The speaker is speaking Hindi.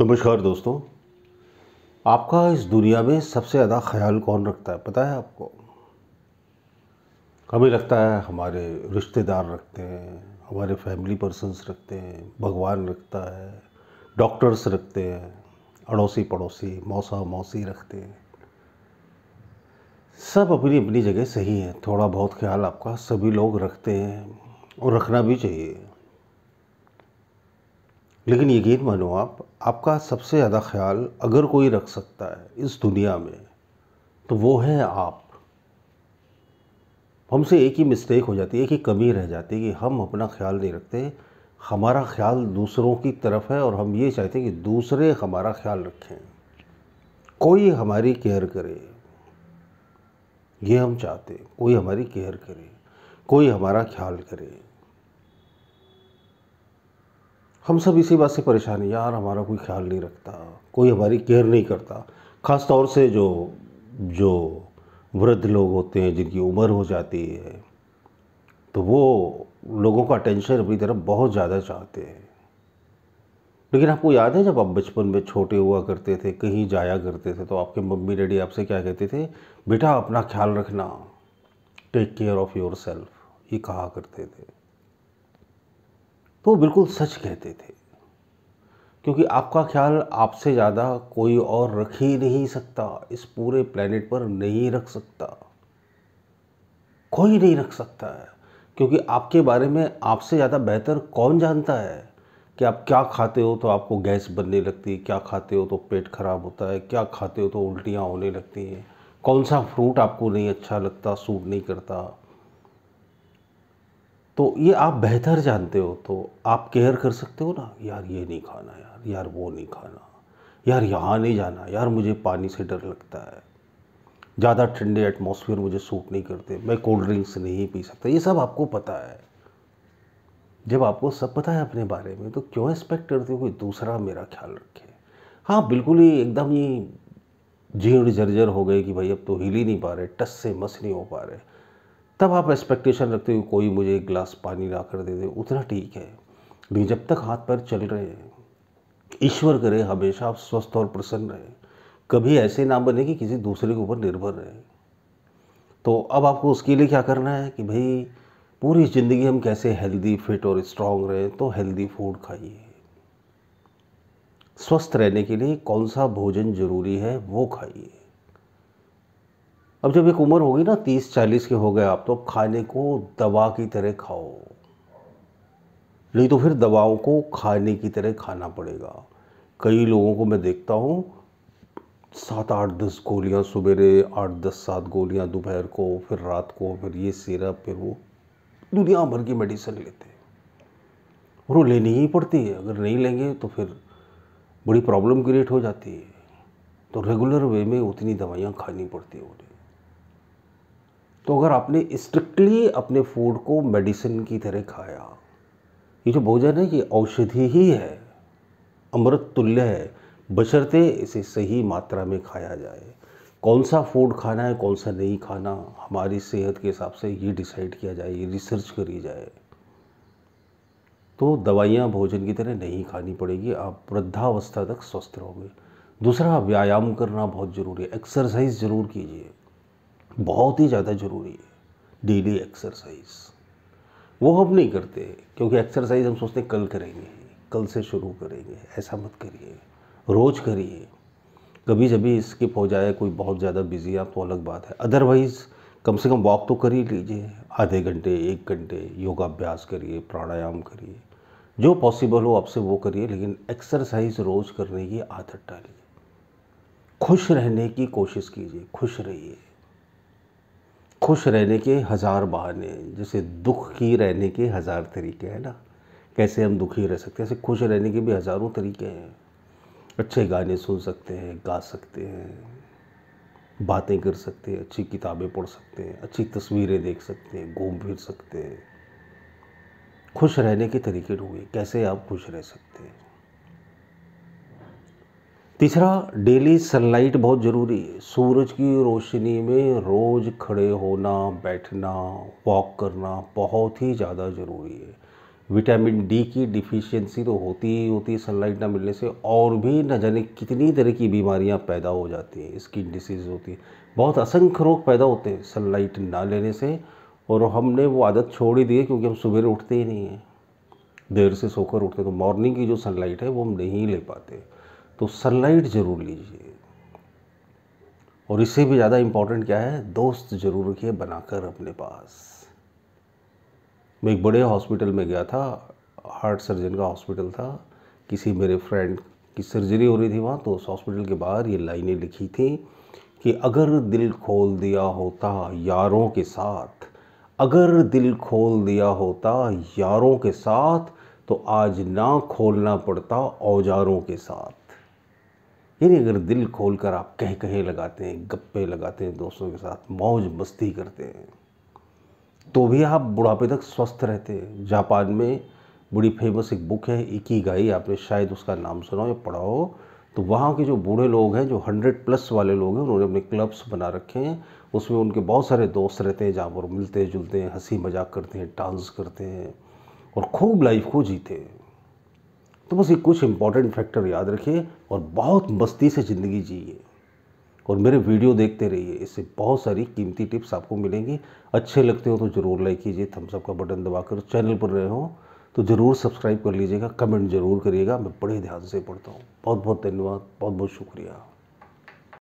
नमस्कार दोस्तों आपका इस दुनिया में सबसे ज़्यादा ख्याल कौन रखता है पता है आपको हमें लगता है हमारे रिश्तेदार रखते हैं हमारे फैमिली पर्सनस रखते हैं भगवान रखता है डॉक्टर्स रखते हैं अड़ोसी पड़ोसी मौसा मौसी रखते हैं सब अपनी अपनी जगह सही है थोड़ा बहुत ख्याल आपका सभी लोग रखते हैं और रखना भी चाहिए लेकिन यकीन मानो आप आपका सबसे ज़्यादा ख्याल अगर कोई रख सकता है इस दुनिया में तो वो हैं आप हमसे एक ही मिस्टेक हो जाती है एक ही कमी रह जाती है कि हम अपना ख्याल नहीं रखते हमारा ख्याल दूसरों की तरफ है और हम ये चाहते हैं कि दूसरे हमारा ख्याल रखें कोई हमारी केयर करे ये हम चाहते कोई हमारी केयर करे कोई हमारा ख्याल करे हम सब इसी बात से परेशान हैं यार हमारा कोई ख्याल नहीं रखता कोई हमारी केयर नहीं करता ख़ास तौर से जो जो वृद्ध लोग होते हैं जिनकी उम्र हो जाती है तो वो लोगों का अटेंशन अपनी तरफ बहुत ज़्यादा चाहते हैं लेकिन आपको याद है जब आप बचपन में छोटे हुआ करते थे कहीं जाया करते थे तो आपके मम्मी डैडी आपसे क्या कहते थे बेटा अपना ख्याल रखना take care of yourself ये कहा करते थे तो बिल्कुल सच कहते थे क्योंकि आपका ख्याल आपसे ज़्यादा कोई और रख ही नहीं सकता इस पूरे प्लेनेट पर नहीं रख सकता कोई नहीं रख सकता है क्योंकि आपके बारे में आपसे ज़्यादा बेहतर कौन जानता है कि आप क्या खाते हो तो आपको गैस बनने लगती है क्या खाते हो तो पेट खराब होता है क्या खाते हो तो उल्टियाँ होने लगती हैं कौन सा फ्रूट आपको नहीं अच्छा लगता सूट नहीं करता तो ये आप बेहतर जानते हो तो आप केयर कर सकते हो ना यार ये नहीं खाना यार यार वो नहीं खाना यार यहाँ नहीं जाना यार मुझे पानी से डर लगता है ज़्यादा ठंडे एटमोसफियर मुझे सूट नहीं करते मैं कोल्ड ड्रिंक्स नहीं पी सकता ये सब आपको पता है जब आपको सब पता है अपने बारे में तो क्यों एक्सपेक्ट करते हो कोई दूसरा मेरा ख्याल रखे हाँ बिल्कुल ही एकदम ही जीर्ण जर्जर हो गए कि भाई अब तो हिल ही नहीं पा रहे टस से मस नहीं हो पा रहे तब आप एक्सपेक्टेशन रखते हो कोई मुझे एक गिलास पानी ला कर दे दे उतना ठीक है लेकिन जब तक हाथ पैर चल रहे हैं ईश्वर करे हमेशा आप स्वस्थ और प्रसन्न रहे कभी ऐसे ना बने कि किसी दूसरे के ऊपर निर्भर रहे तो अब आपको उसके लिए क्या करना है कि भाई पूरी ज़िंदगी हम कैसे हेल्दी फिट और स्ट्रांग रहें तो हेल्दी फूड खाइए स्वस्थ रहने के लिए कौन सा भोजन ज़रूरी है वो खाइए अब जब एक उम्र होगी ना तीस चालीस के हो गए आप तो अब खाने को दवा की तरह खाओ नहीं तो फिर दवाओं को खाने की तरह खाना पड़ेगा कई लोगों को मैं देखता हूँ सात आठ दस गोलियाँ सवेरे आठ दस सात गोलियाँ दोपहर को फिर रात को फिर ये सिरप फिर वो दुनिया भर की मेडिसिन लेते हैं और वो लेनी ही पड़ती है अगर नहीं लेंगे तो फिर बड़ी प्रॉब्लम क्रिएट हो जाती है तो रेगुलर वे में उतनी दवाइयाँ खानी पड़ती है उन्हें तो अगर आपने स्ट्रिक्टली अपने फूड को मेडिसिन की तरह खाया ये जो भोजन है ये औषधि ही है अमृत तुल्य है बशर्ते इसे सही मात्रा में खाया जाए कौन सा फूड खाना है कौन सा नहीं खाना हमारी सेहत के हिसाब से ये डिसाइड किया जाए ये रिसर्च करी जाए तो दवाइयाँ भोजन की तरह नहीं खानी पड़ेगी आप वृद्धावस्था तक स्वस्थ रहोगे दूसरा व्यायाम करना बहुत ज़रूरी है एक्सरसाइज ज़रूर कीजिए बहुत ही ज़्यादा ज़रूरी है डेली एक्सरसाइज वो हम नहीं करते क्योंकि एक्सरसाइज हम सोचते हैं कल करेंगे कल से शुरू करेंगे ऐसा मत करिए रोज़ करिए कभी भी स्किप हो जाए कोई बहुत ज़्यादा बिजी आप तो अलग बात है अदरवाइज़ कम से कम वॉक तो कर ही लीजिए आधे घंटे एक घंटे योगाभ्यास करिए प्राणायाम करिए जो पॉसिबल हो आपसे वो करिए लेकिन एक्सरसाइज रोज़ करने की आदत डालिए खुश रहने की कोशिश कीजिए खुश रहिए खुश रहने के हज़ार बहाने जैसे दुख की रहने के हज़ार तरीके हैं ना कैसे हम दुखी रह सकते हैं ऐसे खुश रहने के भी हज़ारों तरीके हैं अच्छे गाने सुन सकते हैं गा सकते हैं बातें कर सकते हैं अच्छी किताबें पढ़ सकते हैं अच्छी तस्वीरें देख सकते हैं घूम फिर सकते हैं खुश रहने के तरीके ढूंढिए कैसे आप खुश रह सकते हैं तीसरा डेली सनलाइट बहुत ज़रूरी है सूरज की रोशनी में रोज़ खड़े होना बैठना वॉक करना बहुत ही ज़्यादा ज़रूरी है विटामिन डी की डिफिशियंसी तो होती ही होती है सनलाइट ना मिलने से और भी न जाने कितनी तरह की बीमारियां पैदा हो जाती हैं स्किन डिसीज़ होती है बहुत असंख्य रोग पैदा होते हैं सनलाइट ना लेने से और हमने वो आदत छोड़ ही दी है क्योंकि हम सुबह उठते ही नहीं हैं देर से सोकर उठते तो मॉर्निंग की जो सनलाइट है वो हम नहीं ले पाते तो सनलाइट ज़रूर लीजिए और इससे भी ज़्यादा इम्पॉर्टेंट क्या है दोस्त ज़रूर रखिए बनाकर अपने पास मैं एक बड़े हॉस्पिटल में गया था हार्ट सर्जन का हॉस्पिटल था किसी मेरे फ्रेंड की सर्जरी हो रही थी वहाँ तो उस हॉस्पिटल के बाहर ये लाइनें लिखी थी कि अगर दिल खोल दिया होता यारों के साथ अगर दिल खोल दिया होता यारों के साथ तो आज ना खोलना पड़ता औजारों के साथ यानी अगर दिल खोल कर आप कह कहे लगाते हैं गप्पे लगाते हैं दोस्तों के साथ मौज मस्ती करते हैं तो भी आप बुढ़ापे तक स्वस्थ रहते हैं जापान में बड़ी फेमस एक बुक है इकी गाई आपने शायद उसका नाम सुना या पढ़ा हो तो वहाँ के जो बूढ़े लोग हैं जो हंड्रेड प्लस वाले लोग हैं उन्होंने अपने क्लब्स बना रखे हैं उसमें उनके बहुत सारे दोस्त रहते हैं जहाँ पर मिलते जुलते हैं हंसी मजाक करते हैं डांस करते हैं और खूब लाइफ को जीते हैं तो बस ये कुछ इंपॉर्टेंट फैक्टर याद रखिए और बहुत मस्ती से ज़िंदगी जिए और मेरे वीडियो देखते रहिए इससे बहुत सारी कीमती टिप्स आपको मिलेंगी अच्छे लगते हो तो ज़रूर लाइक कीजिए थम्सअप का बटन दबाकर चैनल पर रहे हो तो ज़रूर सब्सक्राइब कर लीजिएगा कमेंट ज़रूर करिएगा मैं बड़े ध्यान से पढ़ता हूँ बहुत बहुत धन्यवाद बहुत बहुत शुक्रिया